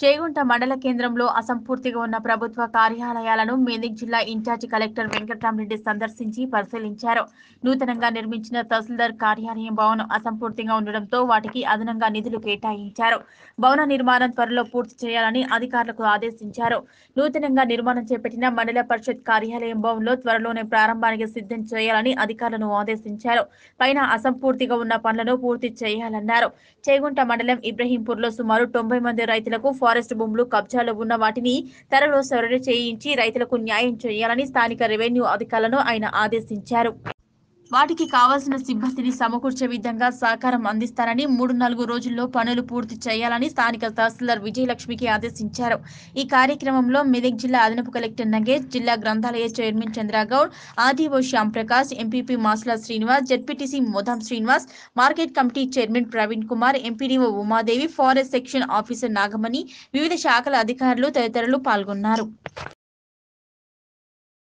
చేగుంట మండల కేంద్రంలో అసంపూర్తిగా ఉన్న ప్రభుత్వ కార్యాలయాలను మేదక్ జిల్లా ఇన్ఛార్జి కలెక్టర్ వెంకటరామరెడ్డి సందర్శించి పరిశీలించారు నూతనంగా నిర్మించిన తహసీల్దార్ కార్యాలయం భవనం అసంపూర్తిగా ఉండడంతో వాటికి అదనంగా నిధులు కేటాయించారు భవన నిర్మాణం త్వరలో పూర్తి చేయాలని అధికారులకు ఆదేశించారు నూతనంగా నిర్మాణం చేపట్టిన మండల పరిషత్ కార్యాలయం భవన్లో త్వరలోనే ప్రారంభానికి సిద్ధం చేయాలని అధికారులను ఆదేశించారు పైన అసంపూర్తిగా ఉన్న పనులను పూర్తి చేయాలన్నారు చేగుంట మండలం ఇబ్రహీంపూర్లో సుమారు తొంభై మంది రైతులకు ఫారెస్ట్ భూములు కబ్జాలో ఉన్న వాటిని త్వరలో సరళ చేయించి రైతులకు న్యాయం చేయాలని స్థానిక రెవెన్యూ అధికారులను ఆయన ఆదేశించారు వాటికి కావాల్సిన సిబ్బందిని సమకూర్చే విధంగా సహకారం అందిస్తారని మూడు నాలుగు రోజుల్లో పనులు పూర్తి చేయాలని స్థానిక తహసీల్దార్ విజయలక్ష్మికి ఆదేశించారు ఈ కార్యక్రమంలో మెదక్ జిల్లా అదనపు కలెక్టర్ నగేష్ జిల్లా గ్రంథాలయ చైర్మన్ చంద్రగౌడ్ ఆదివో Shyam Prakash MPP Masla Srinivas ZPTC Modam Srinivas market committee chairman Praveen Kumar MPDO Umadevi forest section officer Nagamani వివిధ శాఖల అధికారులు తదితరులు పాల్గొన్నారు